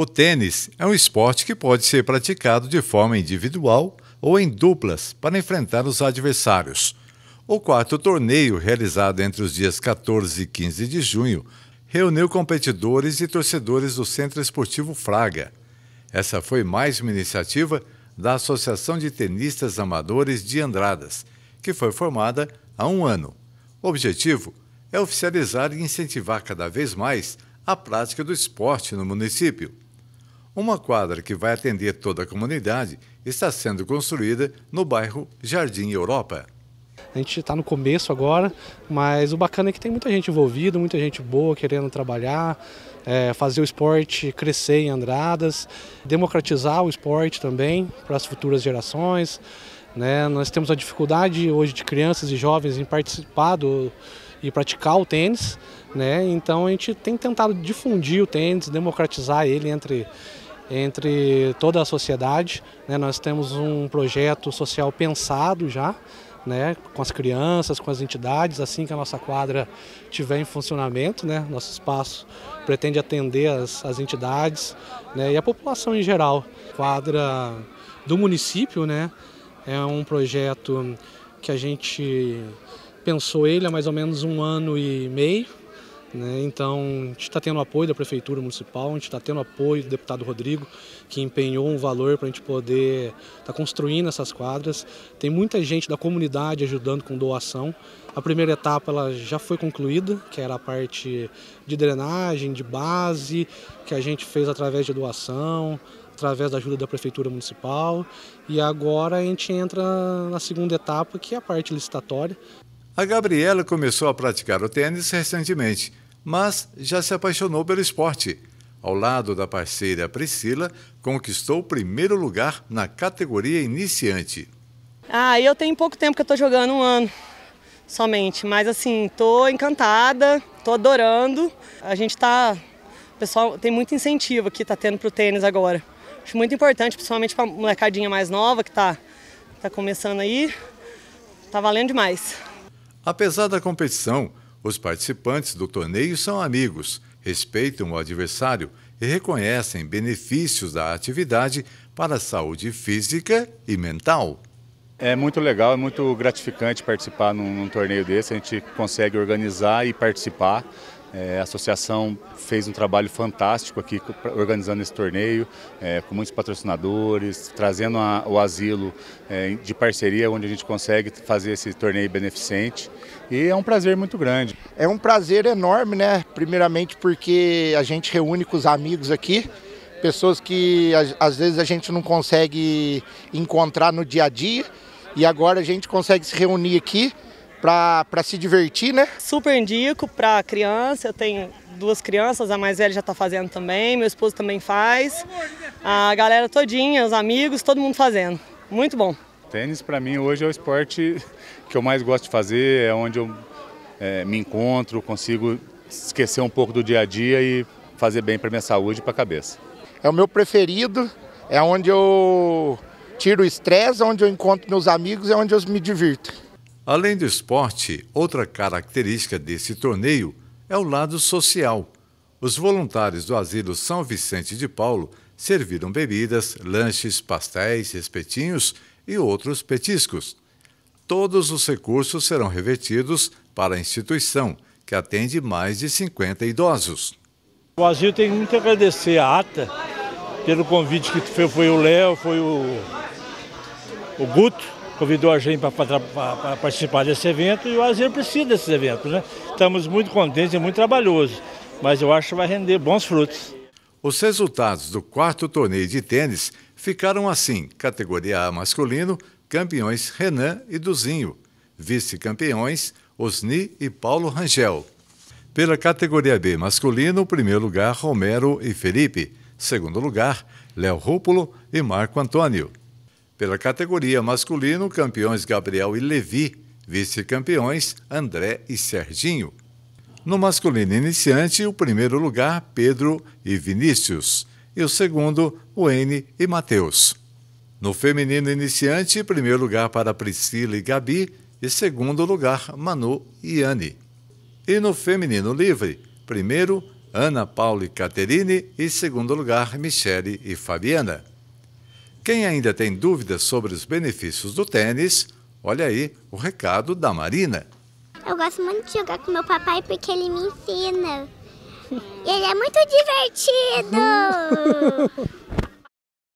O tênis é um esporte que pode ser praticado de forma individual ou em duplas para enfrentar os adversários. O quarto torneio, realizado entre os dias 14 e 15 de junho, reuniu competidores e torcedores do Centro Esportivo Fraga. Essa foi mais uma iniciativa da Associação de Tenistas Amadores de Andradas, que foi formada há um ano. O objetivo é oficializar e incentivar cada vez mais a prática do esporte no município. Uma quadra que vai atender toda a comunidade está sendo construída no bairro Jardim Europa. A gente está no começo agora, mas o bacana é que tem muita gente envolvida, muita gente boa querendo trabalhar, é, fazer o esporte crescer em Andradas, democratizar o esporte também para as futuras gerações. Né? Nós temos a dificuldade hoje de crianças e jovens em participar do, e praticar o tênis, né? então a gente tem tentado difundir o tênis, democratizar ele entre entre toda a sociedade. Né? Nós temos um projeto social pensado já, né? com as crianças, com as entidades, assim que a nossa quadra tiver em funcionamento, né? nosso espaço pretende atender as, as entidades né? e a população em geral. A quadra do município né? é um projeto que a gente pensou ele há mais ou menos um ano e meio, né? Então, a gente está tendo apoio da Prefeitura Municipal, a gente está tendo apoio do deputado Rodrigo, que empenhou um valor para a gente poder estar tá construindo essas quadras. Tem muita gente da comunidade ajudando com doação. A primeira etapa ela já foi concluída, que era a parte de drenagem, de base, que a gente fez através de doação, através da ajuda da Prefeitura Municipal. E agora a gente entra na segunda etapa, que é a parte licitatória. A Gabriela começou a praticar o tênis recentemente, mas já se apaixonou pelo esporte. Ao lado da parceira Priscila, conquistou o primeiro lugar na categoria iniciante. Ah, eu tenho pouco tempo que eu estou jogando, um ano somente. Mas assim, estou encantada, estou adorando. A gente está, o pessoal tem muito incentivo que está tendo para o tênis agora. Acho muito importante, principalmente para a molecadinha mais nova que está tá começando aí. Tá valendo demais. Apesar da competição, os participantes do torneio são amigos, respeitam o adversário e reconhecem benefícios da atividade para a saúde física e mental. É muito legal, é muito gratificante participar num, num torneio desse. A gente consegue organizar e participar. É, a associação fez um trabalho fantástico aqui organizando esse torneio, é, com muitos patrocinadores, trazendo a, o asilo é, de parceria, onde a gente consegue fazer esse torneio beneficente. E é um prazer muito grande. É um prazer enorme, né? Primeiramente porque a gente reúne com os amigos aqui, pessoas que às vezes a gente não consegue encontrar no dia a dia, e agora a gente consegue se reunir aqui para se divertir, né? Super indico para criança, eu tenho duas crianças, a mais velha já está fazendo também, meu esposo também faz. A galera todinha, os amigos, todo mundo fazendo. Muito bom. Tênis para mim hoje é o esporte que eu mais gosto de fazer, é onde eu é, me encontro, consigo esquecer um pouco do dia a dia e fazer bem para minha saúde e para a cabeça. É o meu preferido, é onde eu tiro o estresse, é onde eu encontro meus amigos, é onde eu me divirto. Além do esporte, outra característica desse torneio é o lado social. Os voluntários do Asilo São Vicente de Paulo serviram bebidas, lanches, pastéis, espetinhos e outros petiscos. Todos os recursos serão revertidos para a instituição, que atende mais de 50 idosos. O Asilo tem muito a agradecer à ATA pelo convite que foi, foi o Léo, foi o, o Guto, convidou a gente para participar desse evento e o Azeiro precisa desses eventos. Né? Estamos muito contentes e muito trabalhosos, mas eu acho que vai render bons frutos. Os resultados do quarto torneio de tênis ficaram assim: categoria A masculino, campeões Renan e Duzinho, vice-campeões Osni e Paulo Rangel. Pela categoria B masculino, primeiro lugar Romero e Felipe, segundo lugar Léo Rúpulo e Marco Antônio. Pela categoria masculino, campeões Gabriel e Levi, vice-campeões André e Serginho. No masculino iniciante, o primeiro lugar, Pedro e Vinícius, e o segundo, Wayne e Matheus. No feminino iniciante, primeiro lugar para Priscila e Gabi, e segundo lugar, Manu e Anne. E no feminino livre, primeiro, Ana Paula e Caterine, e segundo lugar, Michele e Fabiana. Quem ainda tem dúvidas sobre os benefícios do tênis, olha aí o recado da Marina. Eu gosto muito de jogar com meu papai porque ele me ensina. Ele é muito divertido!